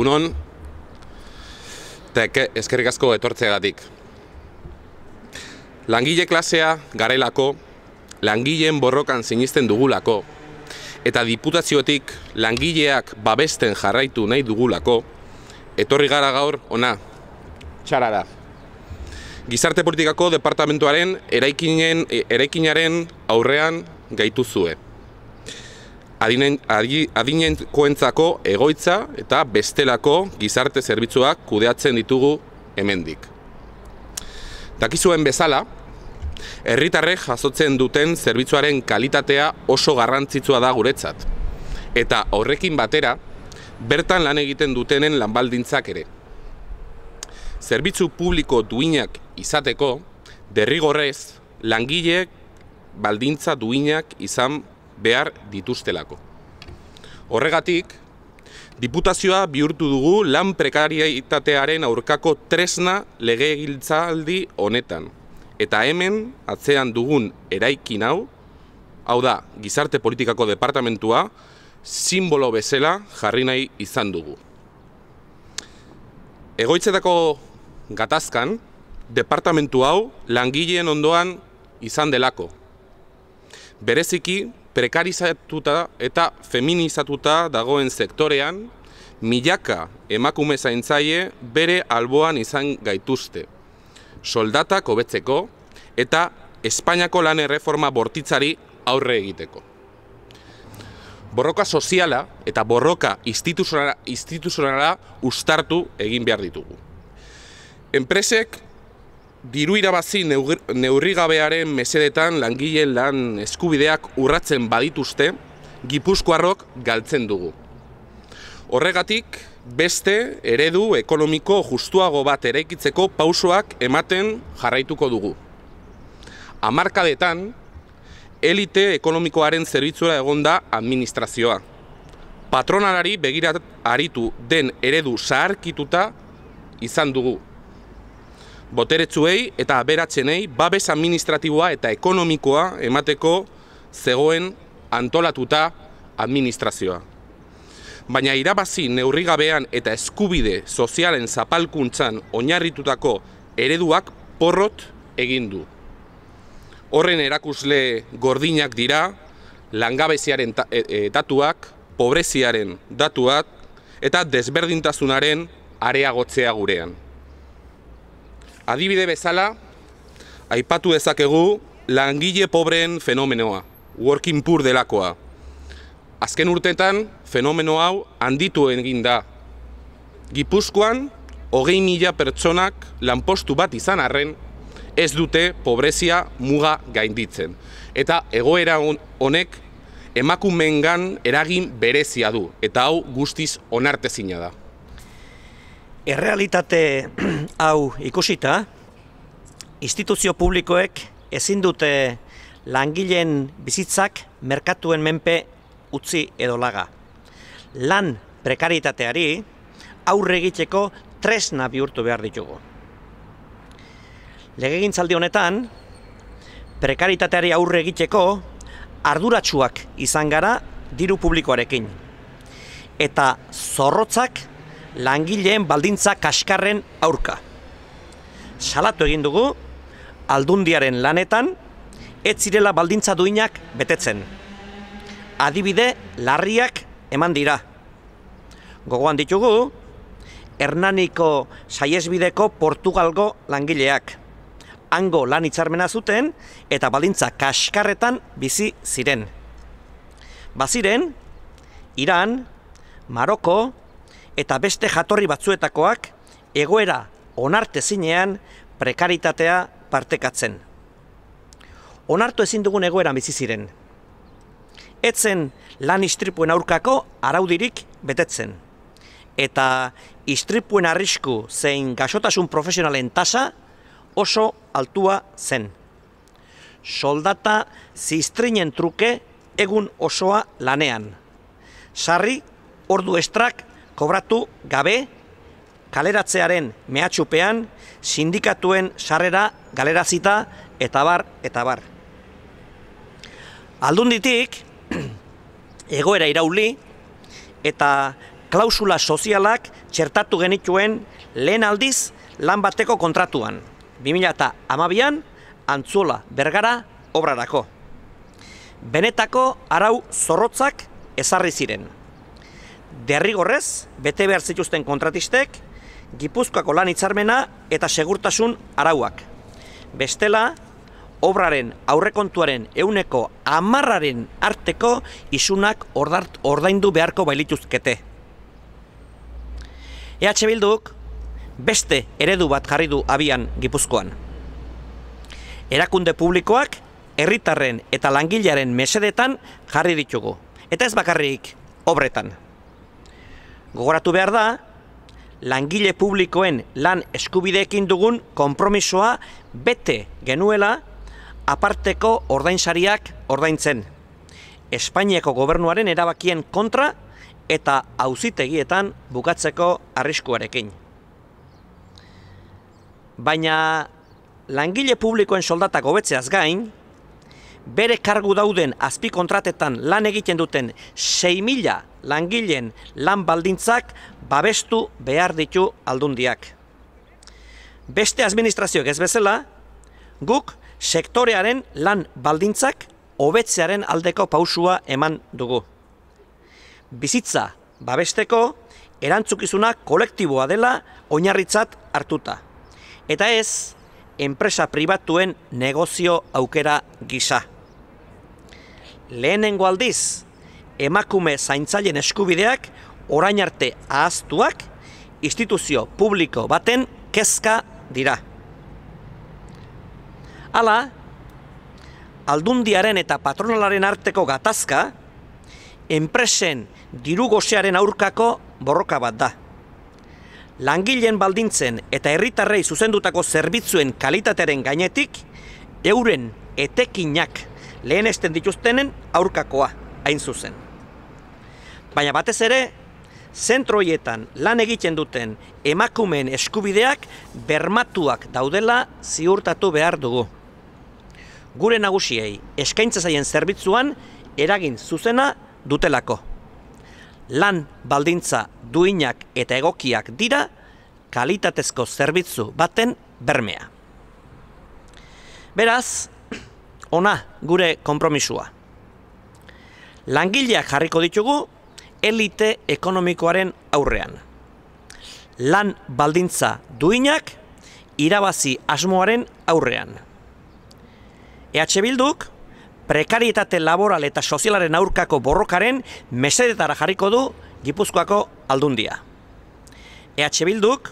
egunon, eta eskerrik asko etortzeagatik. Langile klasea garelako, langileen borrokan sinisten dugulako, eta diputazioetik langileak babesten jarraitu nahi dugulako, etorri gara gaur ona, txarara. Gizarte politikako departamentuaren eraikinen, eraikinaren aurrean gaituzue adinen koentzako egoitza eta bestelako gizarte zerbitzuak kudeatzen ditugu hemendik. Dakizuen bezala, herritarrek jasotzen duten zerbitzuaren kalitatea oso garrantzitsua da guretzat. Eta horrekin batera, bertan lan egiten dutenen lanbaldintzak ere. Zerbitzu publiko duinak izateko, derrigorrez, langileek baldintza duinak izan behar dituztelako. Horregatik, diputazioa bihurtu dugu lan prekariaitatearen aurkako tresna lege honetan. Eta hemen, atzean dugun eraikin hau, hau da, gizarte politikako departamentua, simbolo bezala jarri nahi izan dugu. Egoitzetako gatazkan, departamentu hau langileen ondoan izan delako. Bereziki, prekarizatuta eta feminizatuta dagoen sektorean, milaka emakume zaintzaile bere alboan izan gaituzte. Soldatak hobetzeko eta Espainiako lan erreforma bortitzari aurre egiteko. Borroka soziala eta borroka instituzionala, instituzionala ustartu egin behar ditugu. Enpresek diru irabazi neurrigabearen mesedetan langileen lan eskubideak urratzen badituzte, Gipuzkoarrok galtzen dugu. Horregatik, beste eredu ekonomiko justuago bat eraikitzeko pausoak ematen jarraituko dugu. Amarkadetan, elite ekonomikoaren zerbitzura egonda administrazioa. Patronalari begiratu aritu den eredu zaharkituta izan dugu boteretzuei eta aberatzenei babes administratiboa eta ekonomikoa emateko zegoen antolatuta administrazioa. Baina irabazi neurrigabean eta eskubide sozialen zapalkuntzan oinarritutako ereduak porrot egin du. Horren erakusle gordinak dira langabeziaren e-, e, datuak, pobreziaren datuak eta desberdintasunaren areagotzea gurean. Adibide bezala, aipatu dezakegu langile pobreen fenomenoa, working poor delakoa. Azken urtetan, fenomeno hau handitu egin da. Gipuzkoan, hogei mila pertsonak lanpostu bat izan arren, ez dute pobrezia muga gainditzen. Eta egoera honek emakumeengan eragin berezia du, eta hau guztiz onartezina da errealitate hau ikusita, instituzio publikoek ezin dute langileen bizitzak merkatuen menpe utzi edo laga. Lan prekaritateari aurre egiteko tresna bihurtu behar ditugu. Legegintzaldi honetan, prekaritateari aurre egiteko arduratsuak izan gara diru publikoarekin. Eta zorrotzak langileen baldintza kaskarren aurka. Salatu egin dugu, aldundiaren lanetan, ez zirela baldintza duinak betetzen. Adibide, larriak eman dira. Gogoan ditugu, Hernaniko saiesbideko Portugalgo langileak. Ango lan itxarmena zuten eta baldintza kaskarretan bizi ziren. Baziren, Iran, Maroko, eta beste jatorri batzuetakoak egoera onarte zinean prekaritatea partekatzen. Onartu ezin dugun egoera bizi ziren. Etzen lan istripuen aurkako araudirik betetzen. Eta istripuen arrisku zein gasotasun profesionalen tasa oso altua zen. Soldata ziztrinen truke egun osoa lanean. Sarri ordu estrak kobratu gabe kaleratzearen mehatxupean sindikatuen sarrera galerazita eta bar eta bar. Aldunditik egoera irauli eta klausula sozialak txertatu genituen lehen aldiz lan bateko kontratuan. 2008an antzuola bergara obrarako. Benetako arau zorrotzak ezarri ziren derrigorrez, bete behar zituzten kontratistek, gipuzkoako lan itzarmena eta segurtasun arauak. Bestela, obraren aurrekontuaren euneko amarraren arteko isunak ordaindu beharko bailituzkete. EH Bilduk beste eredu bat jarri du abian gipuzkoan. Erakunde publikoak herritarren eta langilaren mesedetan jarri ditugu. Eta ez bakarrik obretan gogoratu behar da, langile publikoen lan eskubideekin dugun konpromisoa bete genuela aparteko ordainsariak ordaintzen. Espainiako gobernuaren erabakien kontra eta auzitegietan bukatzeko arriskuarekin. Baina langile publikoen soldatak hobetzeaz gain, bere kargu dauden azpi kontratetan lan egiten duten 6 langileen lan baldintzak babestu behar ditu aldundiak. Beste administrazioek ez bezala, guk sektorearen lan baldintzak hobetzearen aldeko pausua eman dugu. Bizitza babesteko erantzukizuna kolektiboa dela oinarritzat hartuta. Eta ez, enpresa pribatuen negozio aukera gisa. Lehenengo aldiz, emakume zaintzaileen eskubideak orain arte ahaztuak instituzio publiko baten kezka dira. Hala, aldundiaren eta patronalaren arteko gatazka, enpresen dirugosearen aurkako borroka bat da langileen baldintzen eta herritarrei zuzendutako zerbitzuen kalitatearen gainetik, euren etekinak lehenesten dituztenen aurkakoa hain zuzen. Baina batez ere, zentroietan lan egiten duten emakumeen eskubideak bermatuak daudela ziurtatu behar dugu. Gure nagusiei eskaintza zaien zerbitzuan eragin zuzena dutelako. Lan baldintza duinak eta egokiak dira kalitatezko zerbitzu baten bermea. Beraz, ona gure konpromisua. Langileak jarriko ditugu elite ekonomikoaren aurrean. Lan baldintza duinak irabazi asmoaren aurrean. EH bilduk prekarietate laboral eta sozialaren aurkako borrokaren mesedetara jarriko du Gipuzkoako aldundia. EH Bilduk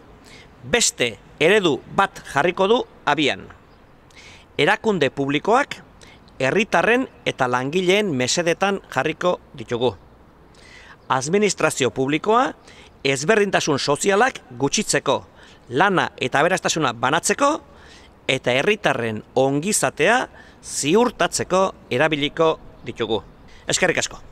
beste eredu bat jarriko du abian. Erakunde publikoak herritarren eta langileen mesedetan jarriko ditugu. Administrazio publikoa ezberdintasun sozialak gutxitzeko, lana eta aberastasuna banatzeko Eta herritarren ongizatea ziurtatzeko erabiliko ditugu. Eskerrik asko.